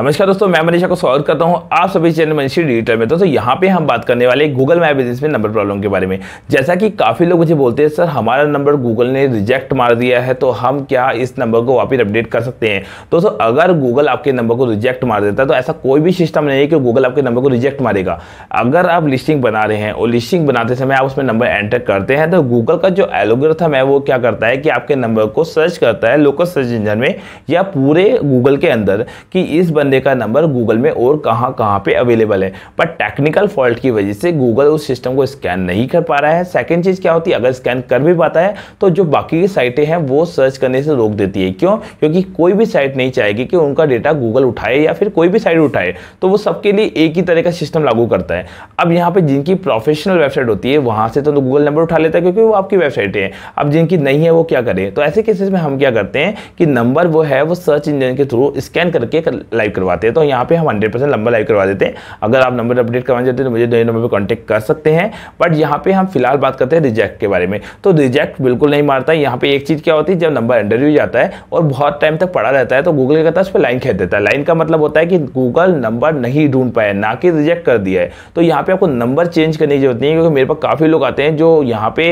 नमस्कार दोस्तों मैं मनीषा को स्वागत करता हूं आप सभी चैनल मनीषी डिजिटल में दोस्तों यहाँ पे हम बात करने वाले गूगल माई बिजनेस में नंबर प्रॉब्लम के बारे में जैसा कि काफ़ी लोग मुझे बोलते हैं सर हमारा नंबर गूगल ने रिजेक्ट मार दिया है तो हम क्या इस नंबर को वापस अपडेट कर सकते हैं दोस्तों अगर गूगल आपके नंबर को रिजेक्ट मार देता है तो ऐसा कोई भी सिस्टम नहीं है कि गूगल आपके नंबर को रिजेक्ट मारेगा अगर आप लिस्टिंग बना रहे हैं और लिस्टिंग बनाते समय आप उसमें नंबर एंटर करते हैं तो गूगल का जो एलोग्रथम है वो क्या करता है कि आपके नंबर को सर्च करता है लोकल सर्च इंजन में या पूरे गूगल के अंदर कि इस बने बंदे का नंबर गूगल में और कहाँ कहाँ पे अवेलेबल है पर टेक्निकल फॉल्ट की वजह से गूगल उस सिस्टम को स्कैन नहीं कर पा रहा है सेकेंड चीज़ क्या होती है अगर स्कैन कर भी पाता है तो जो बाकी की साइटें हैं वो सर्च करने से रोक देती है क्यों क्योंकि कोई भी साइट नहीं चाहेगी कि उनका डेटा गूगल उठाए या फिर कोई भी साइट उठाए तो वो सबके लिए एक ही तरह का सिस्टम लागू करता है अब यहाँ पर जिनकी प्रोफेशनल वेबसाइट होती है वहाँ से तो, तो गूगल नंबर उठा लेता है क्योंकि वो आपकी वेबसाइट है अब जिनकी नहीं है वो क्या करें तो ऐसे केसेस में हम क्या करते हैं कि नंबर वो है वो सर्च इंजन के थ्रू स्कैन करके लाइव करवाते हैं तो यहाँ पे हम 100 परसेंट नंबर लाइव करवा देते हैं अगर आप नंबर अपडेट करवाना चाहते हैं तो मुझे दो नंबर पे कांटेक्ट कर सकते हैं बट यहाँ पे हम फिलहाल बात करते हैं रिजेक्ट के बारे में तो रिजेक्ट बिल्कुल नहीं मारता है यहाँ पर एक चीज़ क्या होती है जब नंबर इंटरव्यू जाता है और बहुत टाइम तक पड़ा रहता है तो गूगल कहता है उस पर लाइन खेद देता है लाइन का मतलब होता है कि गूगल नंबर नहीं ढूंढ पाया ना कि रिजेक्ट कर दिया है तो यहाँ पर आपको नंबर चेंज करने की जरूरत नहीं है क्योंकि मेरे पास काफ़ी लोग आते हैं जो यहाँ पे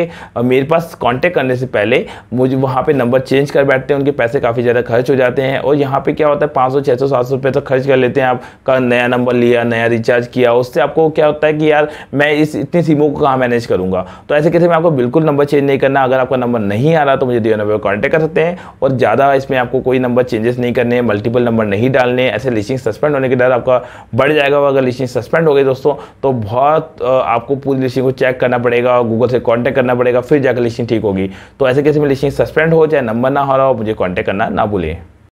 मेरे पास कांटेक्ट करने से पहले मुझे वहाँ पर नंबर चेंज कर बैठते हैं उनके पैसे काफ़ी ज़्यादा खर्च हो जाते हैं और यहाँ पर क्या होता है पाँच सौ छः सौ सात सौ रुपये तो खर्च कर लेते हैं आपका नया नंबर लिया नया रिचार्ज किया उससे आपको क्या होता है कि यार मैं इस इतनी सिमों को कहाँ मैनेज करूँगा तो ऐसे कैसे में आपको बिल्कुल नंबर चेंज नहीं करना अगर आपका नंबर नहीं आ रहा तो मुझे दिए नंबर कॉन्टैक्ट कर सकते हैं और ज़्यादा इसमें आपको कोई नंबर चेंजेस नहीं करने मल्टीपल नंबर नहीं डालने ऐसे लिस्टिंग सस्पेंड होने के डर आपका बढ़ जाएगा अगर लिस्टिंग सस्पेंड हो गई दोस्तों तो बहुत आपको पूरी लिस्टिंग को चेक करना पड़ेगा गूगल से कॉन्टैक्ट करना पड़ेगा फिर जाकर लिस्टिंग ठीक होगी तो ऐसे कैसे में लिस्टिंग सस्पेंड हो चाहे नंबर ना हो रहा हो मुझे कॉन्टैक्ट करना ना भूलें